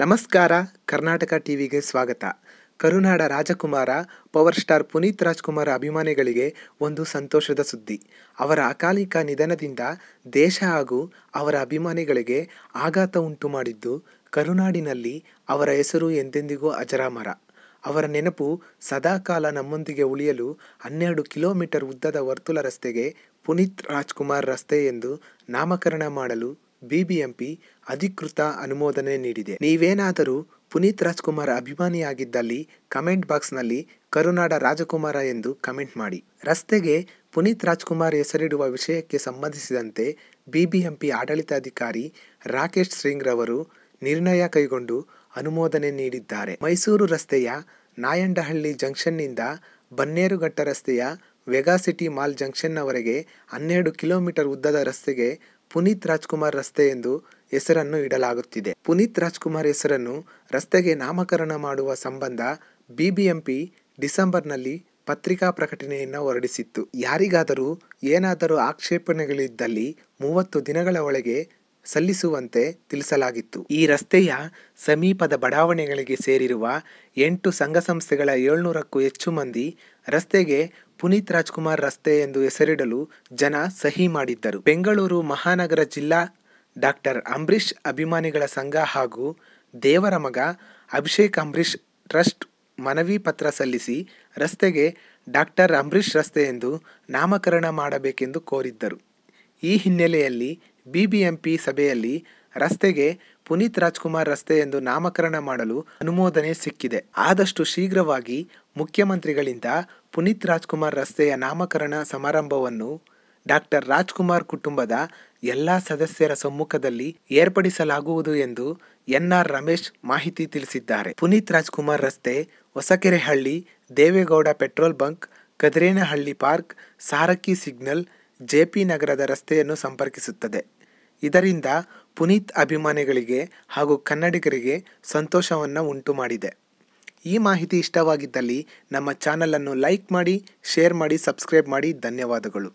ನಮಸ್ಕಾರ ಕರ್ನಾಟಕ ಟಿವಿಗೆ ಸ್ವಾಗತ ಕರುನಾಡ ರಾಜಕುಮಾರ ಪವರ್ ಸ್ಟಾರ್ ಪುನೀತ್ ರಾಜ್ಕುಮಾರ್ ಅಭಿಮಾನಿಗಳಿಗೆ ಒಂದು ಸಂತೋಷದ ಸುದ್ದಿ ಅವರ ಅಕಾಲಿಕ ನಿಧನದಿಂದ ದೇಶ ಹಾಗೂ ಅವರ ಅಭಿಮಾನಿಗಳಿಗೆ ಆಘಾತ ಉಂಟು ಮಾಡಿದ್ದು ಕರುನಾಡಿನಲ್ಲಿ ಅವರ ಹೆಸರು ಎಂದೆಂದಿಗೂ ಅಜರಾಮರ ಅವರ ನೆನಪು ಸದಾಕಾಲ ನಮ್ಮೊಂದಿಗೆ ಉಳಿಯಲು ಹನ್ನೆರಡು ಕಿಲೋಮೀಟರ್ ಉದ್ದದ ವರ್ತುಲ ರಸ್ತೆಗೆ ಪುನೀತ್ ರಾಜ್ಕುಮಾರ್ ರಸ್ತೆ ಎಂದು ನಾಮಕರಣ ಮಾಡಲು ಬಿಬಿಎಂಪಿ ಅಧಿಕೃತ ಅನುಮೋದನೆ ನೀಡಿದೆ. ನೀವೇನಾದರೂ ಪುನೀತ್ ರಾಜ್ಕುಮಾರ್ ಅಭಿಮಾನಿಯಾಗಿದ್ದಲ್ಲಿ ಕಮೆಂಟ್ ಬಾಕ್ಸ್ನಲ್ಲಿ ಕರುನಾಡ ರಾಜಕುಮಾರ ಎಂದು ಕಮೆಂಟ್ ಮಾಡಿ. ರಸ್ತೆಗೆ ಪುನೀತ್ ರಾಜ್ಕುಮಾರ್ ಹೆಸರಿಡುವ ವಿಷಯಕ್ಕೆ ಸಂಬಂಧಿಸಿದಂತೆ ಬಿಬಿಎಂಪಿ ಆಡಳಿತಾಧಿಕಾರಿ ರಾಕೇಶ್ ಸಿಂಗ್ ನಿರ್ಣಯ ಕೈಗೊಂಡು ಅನುಮೋದನೆ ನೀಡಿದ್ದಾರೆ. ಮೈಸೂರು ರಸ್ತೆಯ ನಾಯಂಡಹಳ್ಳಿ ಜಂಕ್ಷನ್ನಿಂದ ಬನ್ನೇರುಘಟ್ಟ ರಸ್ತೆಯ ಸಿಟಿ ಮಾಲ್ ಜಂಕ್ಷನ್ನವರೆಗೆ ಹನ್ನೆರಡು ಕಿಲೋಮೀಟರ್ ಉದ್ದದ ರಸ್ತೆಗೆ ಪುನೀತ್ ರಾಜ್ಕುಮಾರ್ ರಸ್ತೆ ಎಂದು ಹೆಸರನ್ನು ಇಡಲಾಗುತ್ತಿದೆ. ಪುನೀತ್ ರಾಜ್ಕುಮಾರ್ ಹೆಸರನ್ನು ರಸ್ತೆಗೆ ನಾಮಕರಣ ಮಾಡುವ ಸಂಬಂಧ ಬಿಬಿಎಂಪಿ ಡಿಸೆಂಬರ್ನಲ್ಲಿ ಪತ್ರಿಕಾ ಪ್ರಕಟಣೆಯನ್ನು ಹೊರಡಿಸಿತ್ತು. ಯಾರಿಗಾದರೂ ಏನಾದರೂ ಆಕ್ಷೇಪಣೆಗಳಿದ್ದಲ್ಲಿ ಮೂವತ್ತು ದಿನಗಳ ಒಳಗೆ ಸಲ್ಲಿಸುವಂತೆ ತಿಳಿಸಲಾಗಿತ್ತು. ಈ ರಸ್ತೆಯ ಸಮೀಪದ ಬಡಾವಣೆಗಳಿಗೆ ಸೇರಿರುವ ಎಂಟು ಸಂಘ ಸಂಸ್ಥೆಗಳ ಏಳ್ನೂರಕ್ಕೂ ಹೆಚ್ಚು ಮಂದಿ ರಸ್ತೆಗೆ ಪುನೀತ್ ರಾಜ್ಕುಮಾರ್ ರಸ್ತೆ ಎಂದು ಹೆಸರಿಡಲು ಜನ ಸಹಿ ಮಾಡಿದ್ದರು ಬೆಂಗಳೂರು ಮಹಾನಗರ ಜಿಲ್ಲಾ ಡಾಕ್ಟರ್ ಅಂಬರೀಷ್ ಅಭಿಮಾನಿಗಳ ಸಂಘ ಹಾಗೂ ದೇವರ ಮಗ ಅಭಿಷೇಕ್ ಅಂಬರೀಷ್ ಟ್ರಸ್ಟ್ ಮನವಿ ಪತ್ರ ಸಲ್ಲಿಸಿ ರಸ್ತೆಗೆ ಡಾಕ್ಟರ್ ಅಂಬರೀಷ್ ರಸ್ತೆ ಎಂದು ನಾಮಕರಣ ಮಾಡಬೇಕೆಂದು ಕೋರಿದ್ದರು ಈ ಹಿನ್ನೆಲೆಯಲ್ಲಿ ಬಿಬಿಎಂಪಿ ಸಭೆಯಲ್ಲಿ ರಸ್ತೆಗೆ ಪುನೀತ್ ರಾಜ್ಕುಮಾರ್ ರಸ್ತೆ ಎಂದು ನಾಮಕರಣ ಮಾಡಲು ಅನುಮೋದನೆ ಸಿಕ್ಕಿದೆ ಆದಷ್ಟು ಶೀಘ್ರವಾಗಿ ಮುಖ್ಯಮಂತ್ರಿಗಳಿಂದ ಪುನೀತ್ ರಾಜ್ಕುಮಾರ್ ರಸ್ತೆಯ ನಾಮಕರಣ ಸಮಾರಂಭವನ್ನು ಡಾಕ್ಟರ್ ರಾಜ್ಕುಮಾರ್ ಕುಟುಂಬದ ಎಲ್ಲ ಸದಸ್ಯರ ಸಮ್ಮುಖದಲ್ಲಿ ಏರ್ಪಡಿಸಲಾಗುವುದು ಎಂದು ಎನ್ಆರ್ ರಮೇಶ್ ಮಾಹಿತಿ ತಿಳಿಸಿದ್ದಾರೆ ಪುನೀತ್ ರಾಜ್ಕುಮಾರ್ ರಸ್ತೆ Hosakerehalli Devegowda petrol bunk Kadrenahalli park Sarakki signal JP ನಗರದ ರಸ್ತೆಯನ್ನು ಸಂಪರ್ಕಿಸುತ್ತದೆ ಇದರಿಂದ ಪುನೀತ್ ಅಭಿಮಾನಿಗಳಿಗೆ ಹಾಗೂ ಕನ್ನಡಿಗರಿಗೆ ಸಂತೋಷವನ್ನು ಉಂಟು ಮಾಡಿದೆ ಈ ಮಾಹಿತಿ ಇಷ್ಟವಾಗಿದ್ದಲ್ಲಿ ನಮ್ಮ ಚಾನಲನ್ನು ಲೈಕ್ ಮಾಡಿ ಶೇರ್ ಮಾಡಿ ಸಬ್ಸ್ಕ್ರೈಬ್ ಮಾಡಿ ಧನ್ಯವಾದಗಳು